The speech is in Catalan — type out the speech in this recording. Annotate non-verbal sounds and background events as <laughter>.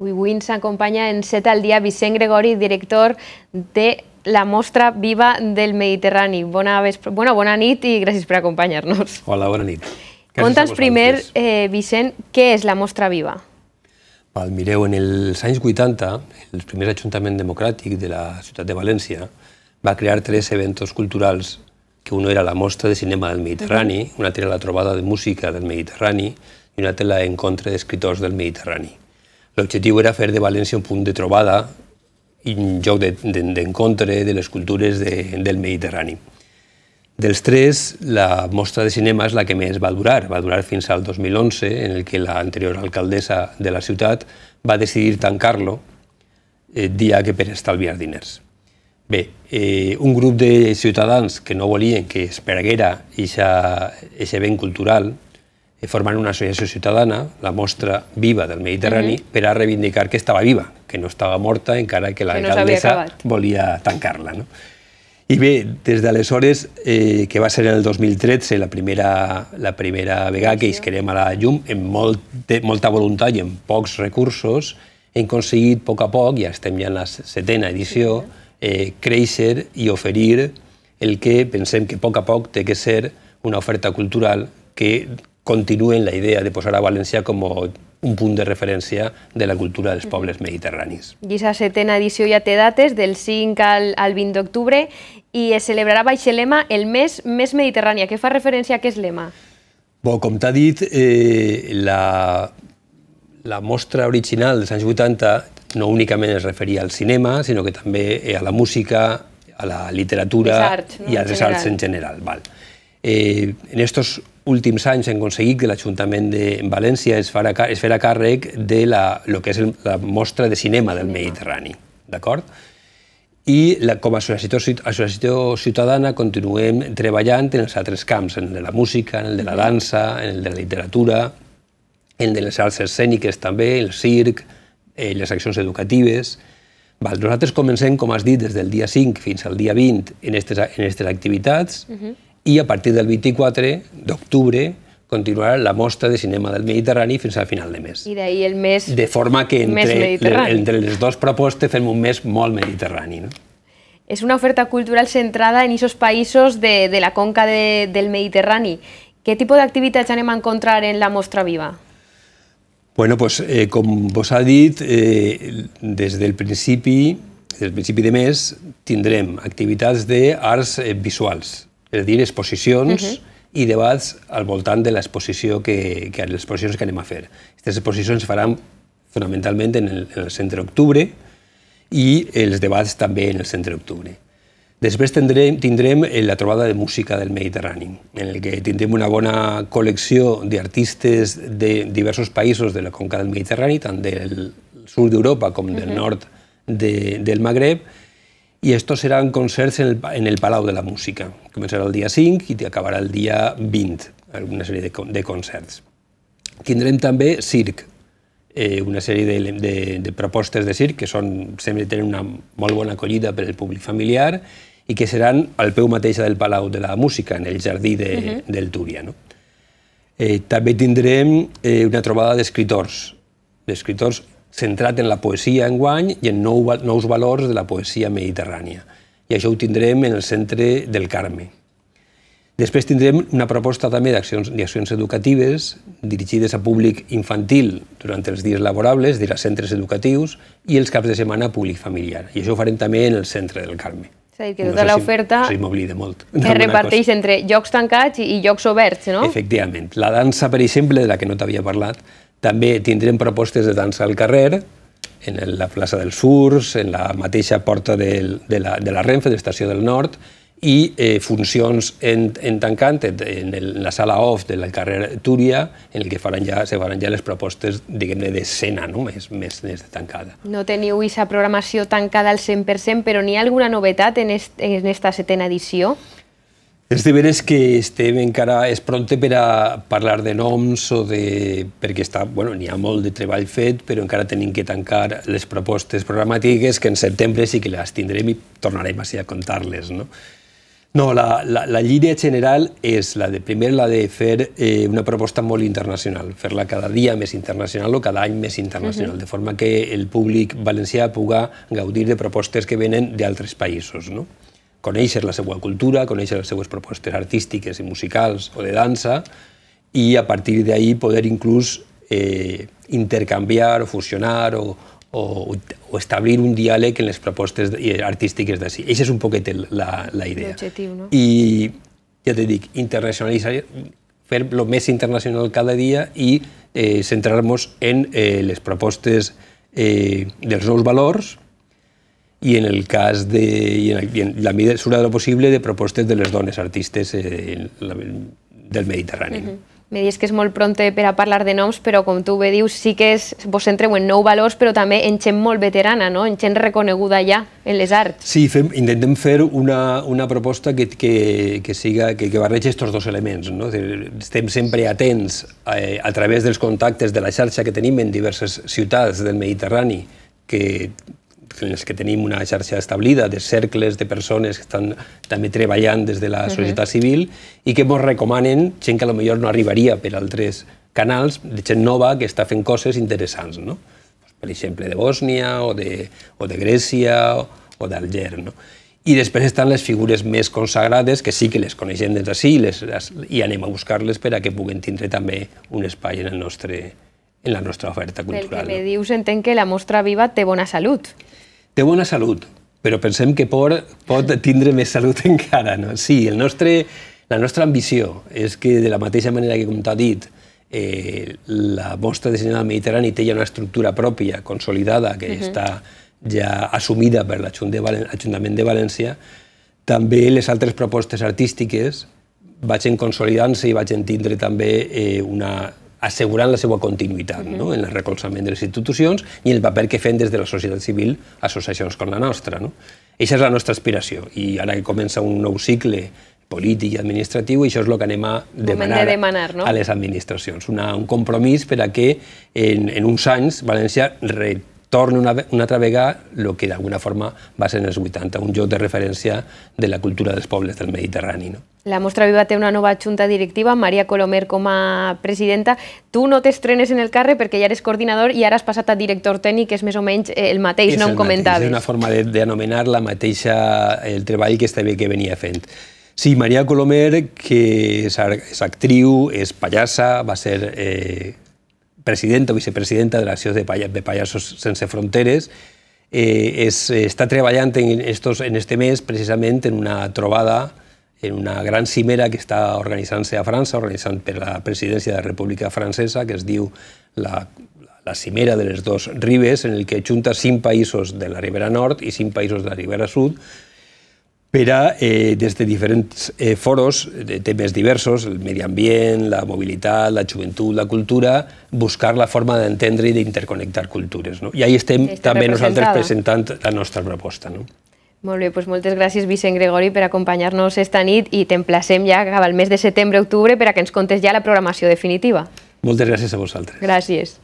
Avui ens acompanya en set al dia Vicent Gregori, director de la Mostra Viva del Mediterrani. Bona, vespre... bueno, bona nit i gràcies per acompanyar-nos. Hola, bona nit. Conta'ns primer, eh, Vicent, què és la Mostra Viva? Val, mireu, en els anys 80, el primer Ajuntament Democràtic de la ciutat de València va crear tres eventos culturals, que un era la Mostra de Cinema del Mediterrani, una altra era la Trobada de Música del Mediterrani i una altra l'Encontre d'Escriptors del Mediterrani. L'objectiu era fer de València un punt de trobada i un joc d'encontre de, de, de les cultures de, del Mediterrani. Dels tres, la mostra de cinema és la que més va durar. Va durar fins al 2011, en el que l'anterior alcaldessa de la ciutat va decidir tancar-lo eh, dia que per estalviar diners. Bé, eh, un grup de ciutadans que no volien que es perguera aquest event cultural, Eh, formant una associació ciutadana, la mostra viva del Mediterrani, mm -hmm. per a reivindicar que estava viva, que no estava morta, encara que alcaldessa no volia tancar-la. No? I bé, des d'aleshores, eh, que va ser el 2013 la primera, la primera vegada que isquerem a la llum, amb molt, molta voluntat i amb pocs recursos, hem aconseguit a poc a poc, ja estem ja en la setena edició, eh, créixer i oferir el que pensem que a poc a poc té que ser una oferta cultural que continuen la idea de posar a València com un punt de referència de la cultura dels pobles mediterranis. I la setena edició ja té dates, del 5 al, al 20 d'octubre, i es celebrarà baix el lema el mes més mediterrani. Què fa referència a aquest lema? Bo, com t'ha dit, eh, la, la mostra original dels anys 80 no únicament es referia al cinema, sinó que també eh, a la música, a la literatura arts, no? i als arts en general. Val. Eh, en estos últims anys hem aconseguit que l'Ajuntament de València es, farà, es farà càrrec de la, lo que és el, la mostra de cinema del Mediterrani. D'acord? I la, com a associació, associació ciutadana continuem treballant en els altres camps, en el de la música, en el de la dansa, en el de la literatura, en el de les arts escèniques també, el circ, eh, les accions educatives... Val, nosaltres comencem, com has dit, des del dia 5 fins al dia 20 en aquestes activitats, uh mhm. -huh i a partir del 24 d'octubre continuarà la mostra de cinema del Mediterrani fins al final de mes. I d'ahir el mes De forma que entre, entre les dues propostes fem un mes molt mediterrani. No? És una oferta cultural centrada en aquests països de, de la conca de, del Mediterrani. Què tipus d'activitats anem a encontrar en la mostra viva? Bueno, pues, eh, com vos ha dit, eh, des del principi, des del principi de mes, tindrem activitats d'arts eh, visuals, és a dir, exposicions uh mhm. -huh. i debats al voltant de l'exposició que, que, les exposicions que anem a fer. Aquestes exposicions es faran fonamentalment en el, en el centre d'octubre i els debats també en el centre d'octubre. Després tindrem, tindrem la trobada de música del Mediterrani, en el que tindrem una bona col·lecció d'artistes de diversos països de la conca del Mediterrani, tant del sud d'Europa com del mhm. nord de, del Magreb, i estos seran concerts en el, en el Palau de la Música. Començarà el dia 5 i acabarà el dia 20, una sèrie de, de concerts. Tindrem també circ, eh, una sèrie de, de, de propostes de circ que són, sembla tenir una molt bona acollida per al públic familiar i que seran al peu mateix del Palau de la Música, en el jardí de, uh mhm. -huh. del Túria. No? Eh, també tindrem eh, una trobada d'escriptors, d'escriptors centrat en la poesia en guany i en nou, nous valors de la poesia mediterrània. I això ho tindrem en el centre del Carme. Després tindrem una proposta també d'accions educatives dirigides a públic infantil durant els dies laborables, dir a centres educatius, i els caps de setmana a públic familiar. I això ho farem també en el centre del Carme. És a dir, que tota no sé l'oferta si, si molt, es reparteix cosa. entre llocs tancats i llocs oberts, no? Efectivament. La dansa, per exemple, de la que no t'havia parlat, també tindrem propostes de dansa al carrer, en la plaça dels Surs, en la mateixa porta de, de, la, de la Renfe, de l'estació del Nord, i eh, funcions en, en tancant en, el, en la sala off del carrer Túria, en el que faran ja, se faran ja les propostes, diguem-ne, d'escena, no? més, més, més tancada. No teniu aquesta programació tancada al 100%, però n'hi ha alguna novetat en, est, en esta setena edició? Els deberes que estem encara... És pronte per a parlar de noms o de... perquè està, bueno, n'hi ha molt de treball fet, però encara tenim que tancar les propostes programàtiques que en setembre sí que les tindrem i tornarem així a contar-les, no? No, la, la, la línia general és la de primer la de fer eh, una proposta molt internacional, fer-la cada dia més internacional o cada any més internacional, uh -huh. de forma que el públic valencià puga gaudir de propostes que venen d'altres països, no? conèixer la seva cultura, conèixer les seues propostes artístiques i musicals o de dansa, i a partir d'ahí poder inclús eh, intercanviar o fusionar o, o, o establir un diàleg en les propostes eh, artístiques d'ací. Això és un poquet la, la idea. L'objectiu, no? I ja t'he dic, internacionalitzar, fer lo més internacional cada dia i eh, centrar-nos en eh, les propostes eh, dels nous valors, i en el cas de, i en, i en la mesura de lo possible, de propostes de les dones artistes eh, en la, del Mediterrani. Uh -huh. Me dius que és molt pront per a parlar de noms, però com tu bé dius, sí que és, vos entreu en nou valors, però també en gent molt veterana, no? en gent reconeguda ja en les arts. Sí, fem, intentem fer una, una proposta que, que, que, siga, que, que barregi aquests dos elements. No? Estem sempre atents a, eh, a través dels contactes de la xarxa que tenim en diverses ciutats del Mediterrani, que en els que tenim una xarxa establida de cercles de persones que estan també treballant des de la societat uh -huh. civil i que ens recomanen gent que millor no arribaria per altres canals, de gent nova que està fent coses interessants, no? per exemple, de Bòsnia o de, o de Grècia o, o d'Alger. No? I després estan les figures més consagrades, que sí que les coneixem des d'ací les, les, i anem a buscar-les per a que puguen tindre també un espai en, el nostre, en la nostra oferta cultural. Pel que me dius, entenc que la mostra viva té bona salut té bona salut, però pensem que por pot tindre més salut <laughs> encara. No? Sí, el nostre, la nostra ambició és que, de la mateixa manera que, com t'ha dit, eh, la mostra de senyal mediterrani té ja una estructura pròpia, consolidada, que uh mhm. -huh. està ja assumida per l'Ajuntament de València, també les altres propostes artístiques vagin consolidant-se i vagin tindre també eh, una assegurant la seva continuïtat mm -hmm. no? en el recolzament de les institucions i el paper que fem des de la societat civil associacions com la nostra. No? Eixa és la nostra aspiració i ara que comença un nou cicle polític i administratiu, això és el que anem a demanar, de demanar no? a les administracions. Una, un compromís per a que en, en uns anys València retorni una, una altra vegada el que d'alguna forma va ser en els 80, un lloc de referència de la cultura dels pobles del Mediterrani. No? La Mostra Viva té una nova junta directiva, Maria Colomer com a presidenta. Tu no t'estrenes en el carrer perquè ja eres coordinador i ara has passat a director tècnic, és més o menys eh, el mateix, és no el em comentaves. És una forma d'anomenar la mateixa, el treball que estava que venia fent. Sí, Maria Colomer, que és, és actriu, és pallassa, va ser eh, presidenta o vicepresidenta de l'Acció de, Pall de Pallassos Sense Fronteres, eh, és, eh, està treballant en, estos, en este mes precisament en una trobada en una gran cimera que està organitzant-se a França, organitzant per la presidència de la República Francesa, que es diu la, la cimera de les dos ribes, en el que junta cinc països de la Ribera Nord i cinc països de la Ribera Sud, per a, eh, des de diferents eh, foros de temes diversos, el medi ambient, la mobilitat, la joventut, la cultura, buscar la forma d'entendre i d'interconnectar cultures. No? I ahí estem també nosaltres presentant la nostra proposta. No? Molt bé, doncs moltes gràcies Vicent Gregori per acompanyar-nos esta nit i t'emplacem ja cap al mes de setembre-octubre per a que ens contes ja la programació definitiva. Moltes gràcies a vosaltres. Gràcies.